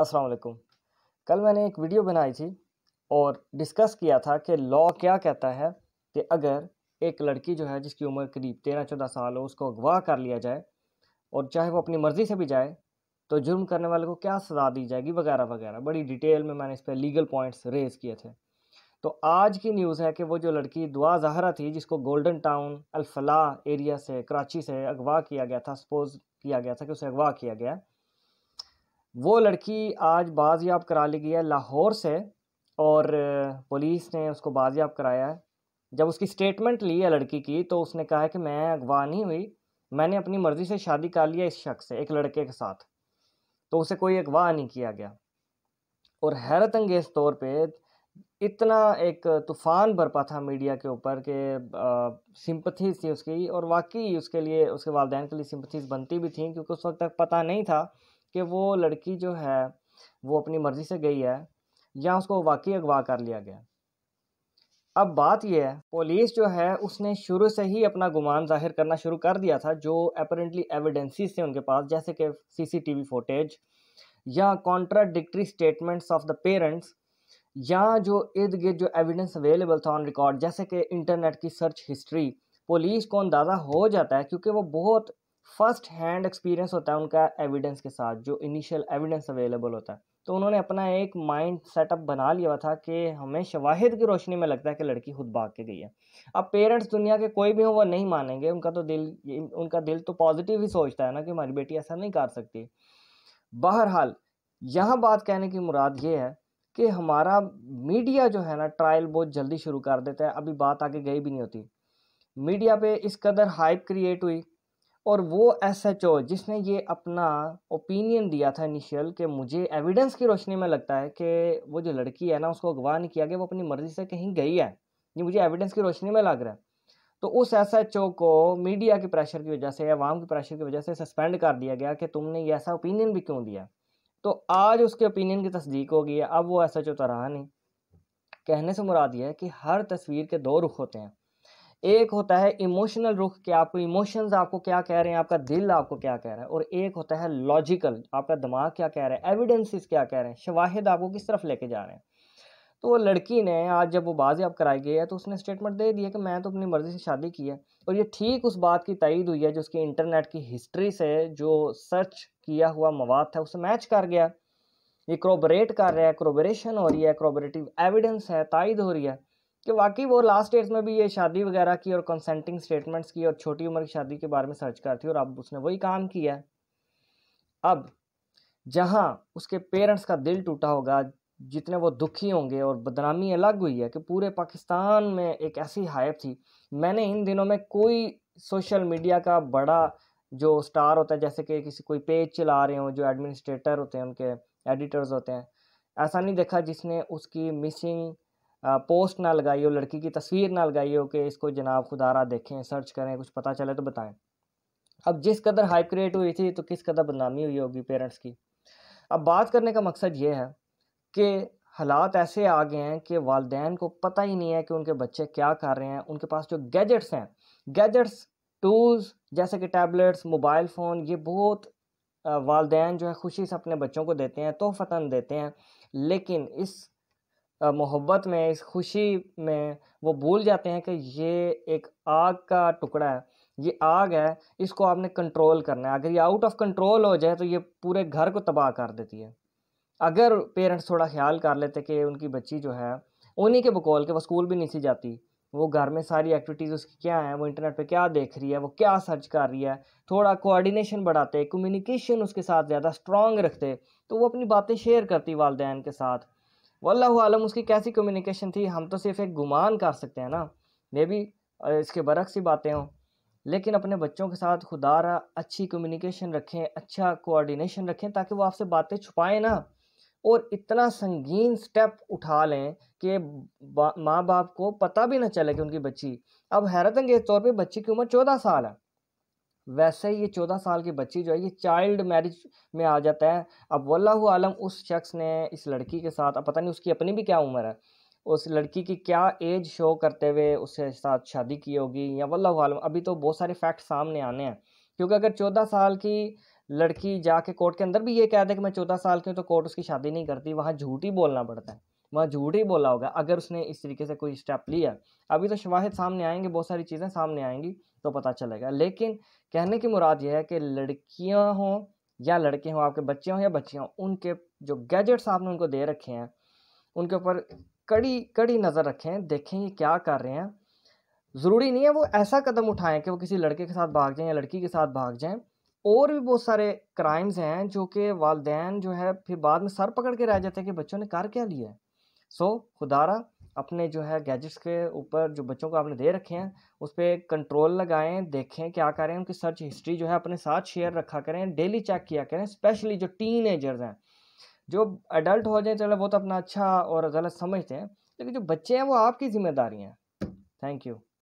असलकुम कल मैंने एक वीडियो बनाई थी और डिस्कस किया था कि लॉ क्या कहता है कि अगर एक लड़की जो है जिसकी उम्र करीब तेरह चौदह साल हो उसको अगवा कर लिया जाए और चाहे वो अपनी मर्ज़ी से भी जाए तो जुर्म करने वाले को क्या सज़ा दी जाएगी वगैरह वगैरह बड़ी डिटेल में मैंने इस पर लीगल पॉइंट्स रेज किए थे तो आज की न्यूज़ है कि वो जो लड़की दुआ जहरा थी जिसको गोल्डन टाउन अलफला एरिया से कराची से अगवा किया गया था सपोज़ किया गया था कि उसे अगवा किया गया वो लड़की आज बाजियाब करा ली गई है लाहौर से और पुलिस ने उसको बाजियाब कराया है जब उसकी स्टेटमेंट ली है लड़की की तो उसने कहा है कि मैं अगवा नहीं हुई मैंने अपनी मर्ज़ी से शादी कर लिया इस शख्स से एक लड़के के साथ तो उसे कोई अगवा नहीं किया गया और हैरत अंगेज़ तौर पे इतना एक तूफ़ान बरपा था मीडिया के ऊपर कि सिंपथीज़ थी उसकी और वाकई उसके लिए उसके वालदेन के लिए सिंपथीज़ बनती भी थी क्योंकि उस वक्त तक पता नहीं था कि वो लड़की जो है वो अपनी मर्ज़ी से गई है या उसको वाकई अगवा कर लिया गया अब बात यह है पुलिस जो है उसने शुरू से ही अपना गुमान जाहिर करना शुरू कर दिया था जो अपरेंटली एविडेंसीज थे उनके पास जैसे कि सीसीटीवी फुटेज या contradictory statements of the parents या जो इर्द गिर्द जो एविडेंस अवेलेबल था ऑन रिकॉर्ड जैसे कि इंटरनेट की सर्च हिस्ट्री पुलिस को अंदाज़ा हो जाता है क्योंकि वो बहुत फर्स्ट हैंड एक्सपीरियंस होता है उनका एविडेंस के साथ जो इनिशियल एविडेंस अवेलेबल होता है तो उन्होंने अपना एक माइंड सेटअप बना लिया था कि हमें शवाहिद की रोशनी में लगता है कि लड़की खुद भाग के गई है अब पेरेंट्स दुनिया के कोई भी हो वो नहीं मानेंगे उनका तो दिल उनका दिल तो पॉजिटिव ही सोचता है ना कि हमारी बेटी ऐसा नहीं कर सकती बहरहाल यहाँ बात कहने की मुराद ये है कि हमारा मीडिया जो है ना ट्रायल बहुत जल्दी शुरू कर देता है अभी बात आगे गई भी नहीं होती मीडिया पे इस कदर हाइप क्रिएट हुई और वो एस एच ओ जिसने ये अपना ओपिनियन दिया था इनिशियल कि मुझे एविडेंस की रोशनी में लगता है कि वो जो लड़की है ना उसको अगवा नहीं किया गया वो अपनी मर्ज़ी से कहीं गई है ये मुझे एविडेंस की रोशनी में लग रहा है तो उस एस एच ओ को मीडिया के प्रेशर की वजह से अवाम के प्रेशर की वजह से सस्पेंड कर दिया गया कि तुमने ये ऐसा ओपिनियन भी क्यों दिया तो आज उसके ओपिनियन की तस्दीक हो गई है अब वो एस एच ओ तो रहा नहीं कहने से मुराद यह है कि हर तस्वीर के दो रुख होते हैं एक होता है इमोशनल रुख कि आपको इमोशंस आपको क्या कह रहे हैं आपका दिल आपको क्या कह रहा है और एक होता है लॉजिकल आपका दिमाग क्या कह रहा है एविडेंसेस क्या कह रहे हैं शवाहिद आपको किस तरफ लेके जा रहे हैं तो वो लड़की ने आज जब वो बाजियाब कराई गई है तो उसने स्टेटमेंट दे दिया कि मैं तो अपनी मर्ज़ी से शादी की है और ये ठीक उस बात की तयद हुई है जो उसकी इंटरनेट की हिस्ट्री से जो सर्च किया हुआ मवाद था उसे मैच कर गया ये क्रोबरेट कर रहा है क्रोबरेशन हो रही है क्रोबरेटिव एविडेंस है तइद हो रही है कि वाकई वो लास्ट डेट्स में भी ये शादी वगैरह की और कंसेंटिंग स्टेटमेंट्स की और छोटी उम्र की शादी के बारे में सर्च करती और अब उसने वही काम किया है अब जहाँ उसके पेरेंट्स का दिल टूटा होगा जितने वो दुखी होंगे और बदनामी अलग हुई है कि पूरे पाकिस्तान में एक ऐसी हाइप थी मैंने इन दिनों में कोई सोशल मीडिया का बड़ा जो स्टार होता है जैसे कि किसी कोई पेज चला रहे हों जो एडमिनिस्ट्रेटर होते हैं उनके एडिटर्स होते हैं ऐसा नहीं देखा जिसने उसकी मिसिंग पोस्ट ना लगाई हो लड़की की तस्वीर ना लगाई हो कि इसको जनाब खुदारा देखें सर्च करें कुछ पता चले तो बताएं अब जिस कदर हाइप क्रिएट हुई थी तो किस कदर बदनामी हुई होगी पेरेंट्स की अब बात करने का मकसद ये है कि हालात ऐसे आ गए हैं कि वालदेन को पता ही नहीं है कि उनके बच्चे क्या कर रहे हैं उनके पास जो गैजेट्स हैं गैजेट्स टूल्स जैसे कि टैबलेट्स मोबाइल फ़ोन ये बहुत वालदेन जो है खुशी से अपने बच्चों को देते हैं तोहफ़ता देते हैं लेकिन इस मोहब्बत में इस खुशी में वो भूल जाते हैं कि ये एक आग का टुकड़ा है ये आग है इसको आपने कंट्रोल करना है अगर ये आउट ऑफ कंट्रोल हो जाए तो ये पूरे घर को तबाह कर देती है अगर पेरेंट्स थोड़ा ख्याल कर लेते कि उनकी बच्ची जो है उन्हीं के बकौल के वो स्कूल भी नहीं सी जाती वो घर में सारी एक्टिविटीज़ उसकी क्या हैं वो इंटरनेट पे क्या देख रही है वो क्या सर्च कर रही है थोड़ा कोऑर्डिनेशन बढ़ाते कम्युनिकेशन उसके साथ ज़्यादा स्ट्रॉन्ग रखते तो वो अपनी बातें शेयर करती वालदेन के साथ वल्ला आलम उसकी कैसी कम्युनिकेशन थी हम तो सिर्फ एक गुमान कर सकते हैं ना मे भी इसके बरक्स ही बातें हों लेकिन अपने बच्चों के साथ खुदा रहा अच्छी कम्युनिकेशन रखें अच्छा कोऑर्डिनेशन रखें ताकि वो आपसे बातें छुपाएं ना और इतना संगीन स्टेप उठा लें कि बा, माँ बाप को पता भी ना चले कि उनकी बच्ची अब हैरत अंगेज तौर पर बच्ची की उम्र चौदह साल है वैसे ही ये चौदह साल की बच्ची जो है ये चाइल्ड मैरिज में आ जाता है अब वल्ला आलम उस शख्स ने इस लड़की के साथ अब पता नहीं उसकी अपनी भी क्या उम्र है उस लड़की की क्या एज शो करते हुए उसके साथ शादी की होगी या वल्ला आलम अभी तो बहुत सारे फैक्ट सामने आने हैं क्योंकि अगर चौदह साल की लड़की जाके कोर्ट के अंदर भी ये कह दे कि मैं चौदह साल की हूँ तो कोर्ट उसकी शादी नहीं करती वहाँ झूठ ही बोलना पड़ता है वहाँ झूठ ही बोला होगा अगर उसने इस तरीके से कोई स्टेप लिया अभी तो शवाहद सामने आएंगे बहुत सारी चीज़ें सामने आएंगी तो पता चलेगा लेकिन कहने की मुराद यह है कि लड़कियाँ हों या लड़के हों आपके बच्चे हों या बच्चियाँ हों उनके जो गैजेट्स आपने उनको दे रखे हैं उनके ऊपर कड़ी कड़ी नज़र रखें देखें ये क्या कर रहे हैं ज़रूरी नहीं है वो ऐसा कदम उठाएं कि वो किसी लड़के के साथ भाग जाएं या लड़की के साथ भाग जाएं और भी बहुत सारे क्राइम्स हैं जो कि वालदेन जो है फिर बाद में सर पकड़ के रह जाते हैं कि बच्चों ने कर क्या लिया है सो so, खुदारा अपने जो है गैजेट्स के ऊपर जो बच्चों को आपने दे रखे हैं उस पर कंट्रोल लगाएं देखें क्या करें उनकी सर्च हिस्ट्री जो है अपने साथ शेयर रखा करें डेली चेक किया करें स्पेशली जो टीन हैं जो अडल्ट हो जाए चलो वो तो अपना अच्छा और गलत समझते हैं लेकिन जो बच्चे हैं वो आपकी जिम्मेदारी हैं थैंक यू